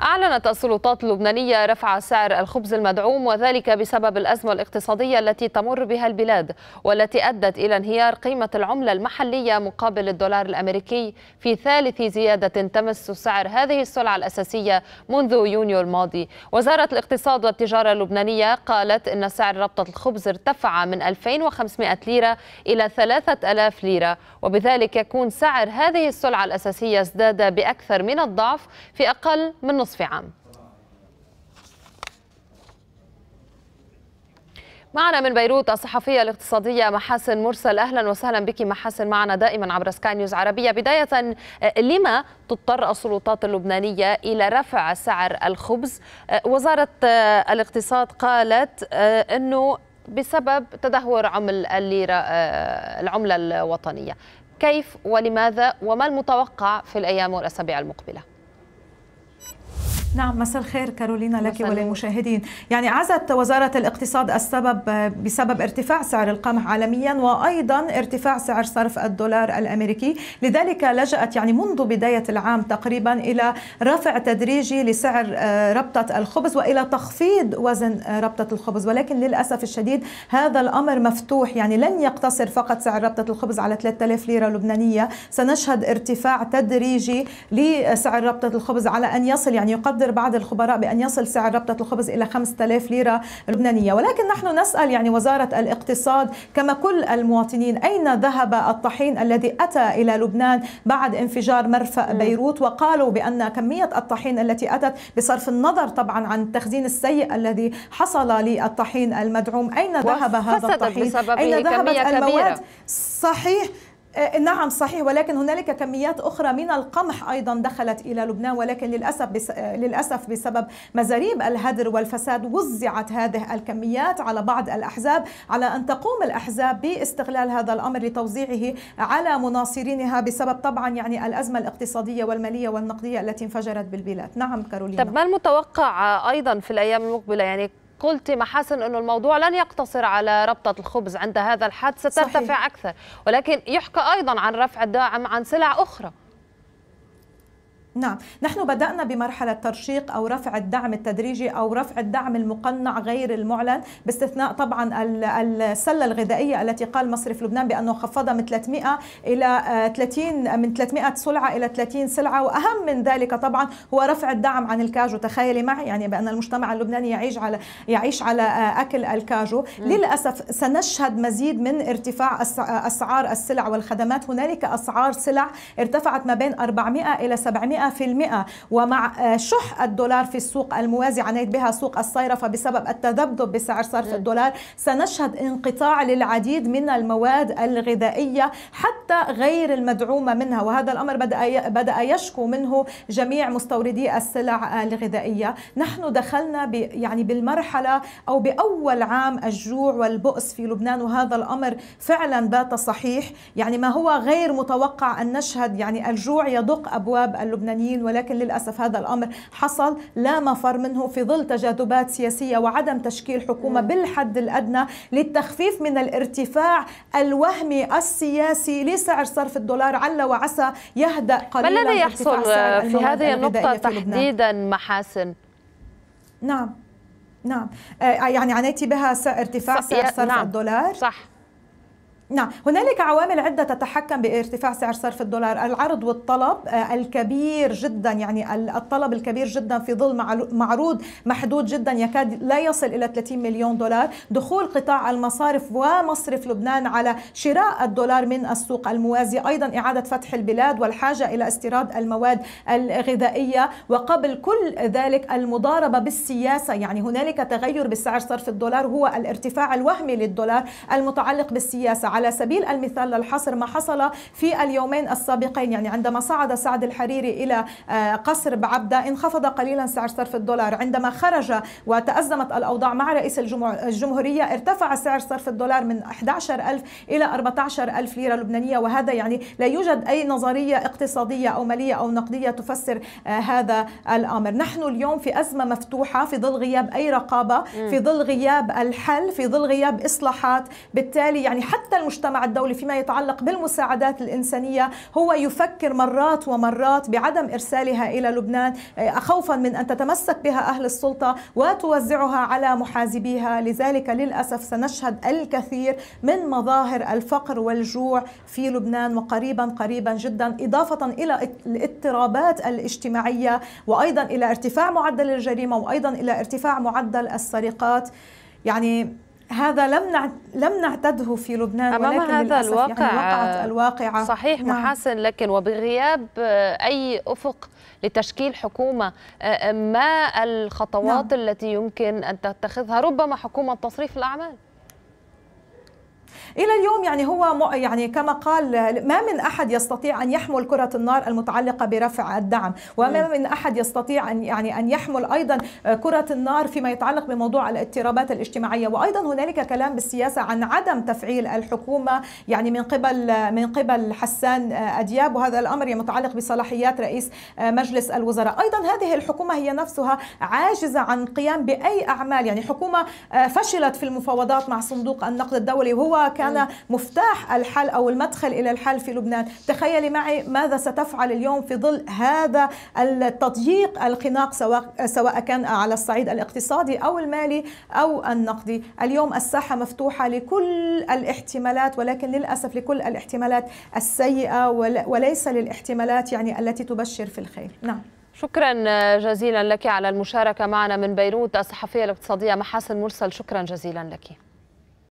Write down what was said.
أعلنت السلطات اللبنانية رفع سعر الخبز المدعوم وذلك بسبب الأزمة الاقتصادية التي تمر بها البلاد والتي أدت إلى انهيار قيمة العملة المحلية مقابل الدولار الأمريكي في ثالث زيادة تمس سعر هذه السلعة الأساسية منذ يونيو الماضي وزارة الاقتصاد والتجارة اللبنانية قالت إن سعر ربطة الخبز ارتفع من 2500 ليرة إلى 3000 ليرة وبذلك يكون سعر هذه السلعة الأساسية ازداد بأكثر من الضعف في أقل من نصف نصف عام معنا من بيروت الصحفية الاقتصادية محاسن مرسل أهلا وسهلا بك محاسن معنا دائما عبر سكاي نيوز عربية بداية آه، لما تضطر السلطات اللبنانية إلى رفع سعر الخبز آه، وزارة آه، الاقتصاد قالت أنه بسبب تدهور عمل الليرة العملة الوطنية كيف ولماذا وما المتوقع في الأيام والأسابيع المقبلة؟ نعم مساء الخير كارولينا لك وللمشاهدين يعني عزت وزارة الاقتصاد السبب آه، بسبب ارتفاع سعر القمح عالميا وأيضا ارتفاع سعر صرف الدولار الأمريكي لذلك لجأت يعني منذ بداية العام تقريبا إلى رفع تدريجي لسعر آه، ربطة الخبز وإلى تخفيض وزن آه، ربطة الخبز ولكن للأسف الشديد هذا الأمر مفتوح يعني لن يقتصر فقط سعر ربطة الخبز على 3000 ليرة لبنانية سنشهد ارتفاع تدريجي لسعر ربطة الخبز على أن يصل يعني يقدم يقدر بعض الخبراء بأن يصل سعر ربطة الخبز إلى 5000 ليرة لبنانية ولكن نحن نسأل يعني وزارة الاقتصاد كما كل المواطنين أين ذهب الطحين الذي أتى إلى لبنان بعد انفجار مرفأ بيروت وقالوا بأن كمية الطحين التي أتت بصرف النظر طبعا عن التخزين السيء الذي حصل للطحين المدعوم أين ذهب هذا الطحين أين ذهبت المواد كبيرة. صحيح آه، آه، نعم صحيح ولكن هنالك كميات اخرى من القمح ايضا دخلت الى لبنان ولكن للاسف بس آه، للاسف بسبب مزاريب الهدر والفساد وزعت هذه الكميات على بعض الاحزاب على ان تقوم الاحزاب باستغلال هذا الامر لتوزيعه على مناصرينها بسبب طبعا يعني الازمه الاقتصاديه والماليه والنقديه التي انفجرت بالبلاد نعم كارولينا طب ما المتوقع ايضا في الايام المقبله يعني قلتي محاسن أن الموضوع لن يقتصر على ربطة الخبز عند هذا الحد سترتفع صحيح. أكثر ولكن يحكى أيضا عن رفع الدعم عن سلع أخرى نعم نحن بدأنا بمرحلة ترشيق أو رفع الدعم التدريجي أو رفع الدعم المقنع غير المعلن باستثناء طبعا السلة الغذائية التي قال مصرف لبنان بأنه خفضها من 300 إلى 30 آه، من 300 سلعة إلى 30 سلعة وأهم من ذلك طبعا هو رفع الدعم عن الكاجو تخيلي معي يعني بأن المجتمع اللبناني يعيش على يعيش على آه، أكل الكاجو م. للأسف سنشهد مزيد من ارتفاع أسعار السلع والخدمات هنالك أسعار سلع ارتفعت ما بين 400 إلى 700 ومع آه، شح الدولار في السوق الموازي عنيت بها سوق الصيرفة بسبب التذبذب بسعر صرف نعم. الدولار سنشهد انقطاع للعديد من المواد الغذائية حتى غير المدعومة منها وهذا الأمر بدأ بدأ يشكو منه جميع مستوردي السلع آه، الغذائية نحن دخلنا يعني بالمرحلة أو بأول عام الجوع والبؤس في لبنان وهذا الأمر فعلا بات صحيح يعني ما هو غير متوقع أن نشهد يعني الجوع يدق أبواب اللبنان اللبنانيين ولكن للأسف هذا الأمر حصل لا مفر منه في ظل تجاذبات سياسية وعدم تشكيل حكومة بالحد الأدنى للتخفيف من الارتفاع الوهمي السياسي لسعر صرف الدولار على وعسى يهدأ قليلا ما الذي يحصل في هذه النقطة تحديدا محاسن؟ نعم نعم آه، يعني عانيتي بها ارتفاع سعر صرف نعم. الدولار صح نعم هنالك عوامل عدة تتحكم بارتفاع سعر صرف الدولار العرض والطلب آه، الكبير جدا يعني الطلب الكبير جدا في ظل معروض محدود جدا يكاد لا يصل إلى 30 مليون دولار دخول قطاع المصارف ومصرف لبنان على شراء الدولار من السوق الموازي أيضا إعادة فتح البلاد والحاجة إلى استيراد المواد الغذائية وقبل كل ذلك المضاربة بالسياسة يعني هنالك تغير بسعر صرف الدولار هو الارتفاع الوهمي للدولار المتعلق بالسياسة على سبيل المثال للحصر ما حصل في اليومين السابقين يعني عندما صعد سعد الحريري إلى آه، قصر بعبدة انخفض قليلا سعر صرف الدولار عندما خرج وتأزمت الأوضاع مع رئيس الجمهورية ارتفع سعر صرف الدولار من 11000 إلى 14000 ليرة لبنانية وهذا يعني لا يوجد أي نظرية اقتصادية أو مالية أو نقدية تفسر آه، هذا الأمر نحن اليوم في أزمة مفتوحة في ظل غياب أي رقابة في ظل غياب الحل في ظل غياب إصلاحات بالتالي يعني حتى المجتمع الدولي فيما يتعلق بالمساعدات الإنسانية هو يفكر مرات ومرات بعدم إرسالها إلى لبنان آه، خوفا من أن تتمسك بها أهل السلطة وتوزعها على محازبيها لذلك للأسف سنشهد الكثير من مظاهر الفقر والجوع في لبنان وقريبا قريبا جدا إضافة إلى الاضطرابات الاجتماعية وأيضا إلى ارتفاع معدل الجريمة وأيضا إلى ارتفاع معدل السرقات يعني هذا لم لم نعتده في لبنان أمام ولكن هذا يعني الواقع يعني وقعت الواقعة صحيح نعم. محاسن لكن وبغياب آه، أي أفق لتشكيل حكومة آه، آه، ما الخطوات نعم. التي يمكن أن تتخذها ربما حكومة تصريف الأعمال الى اليوم يعني هو يعني كما قال ما من احد يستطيع ان يحمل كره النار المتعلقه برفع الدعم وما من احد يستطيع ان يعني ان يحمل ايضا آه، كره النار فيما يتعلق بموضوع الاضطرابات الاجتماعيه وايضا هنالك كلام بالسياسه عن عدم تفعيل الحكومه يعني من قبل آه، من قبل حسان آه، ادياب وهذا الامر متعلق بصلاحيات رئيس مجلس الوزراء ايضا هذه الحكومه هي نفسها عاجزه عن القيام باي اعمال يعني حكومه فشلت في المفاوضات مع صندوق النقد الدولي وهو كان أنا مفتاح الحل أو المدخل إلى الحل في لبنان تخيلي معي ماذا ستفعل اليوم في ظل هذا التضييق الخناق سواء, سواء كان على الصعيد الاقتصادي أو المالي أو النقدي اليوم الساحة مفتوحة لكل الاحتمالات ولكن للأسف لكل الاحتمالات السيئة وليس للاحتمالات يعني التي تبشر في الخير نعم شكرا جزيلا لك على المشاركة معنا من بيروت الصحفية الاقتصادية محاسن مرسل شكرا جزيلا لك